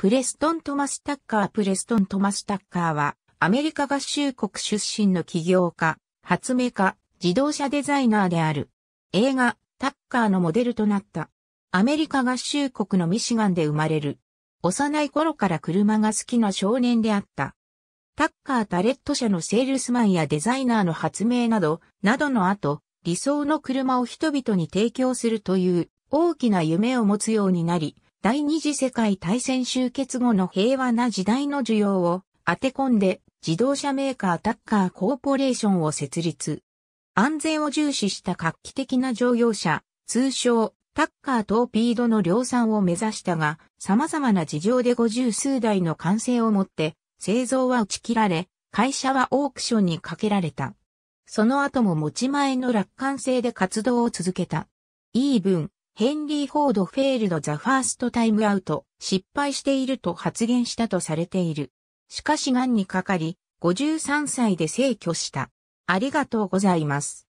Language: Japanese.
プレストン・トマス・タッカープレストン・トマス・タッカーは、アメリカ合衆国出身の起業家、発明家、自動車デザイナーである。映画、タッカーのモデルとなった。アメリカ合衆国のミシガンで生まれる。幼い頃から車が好きな少年であった。タッカータレット社のセールスマンやデザイナーの発明など、などの後、理想の車を人々に提供するという大きな夢を持つようになり、第二次世界大戦終結後の平和な時代の需要を当て込んで自動車メーカータッカーコーポレーションを設立。安全を重視した画期的な乗用車、通称タッカートーピードの量産を目指したが、様々な事情で五十数台の完成をもって製造は打ち切られ、会社はオークションにかけられた。その後も持ち前の楽観性で活動を続けた。イーブン、ヘンリー・フォード・フェールド・ザ・ファースト・タイム・アウト、失敗していると発言したとされている。しかし癌にかかり、53歳で逝去した。ありがとうございます。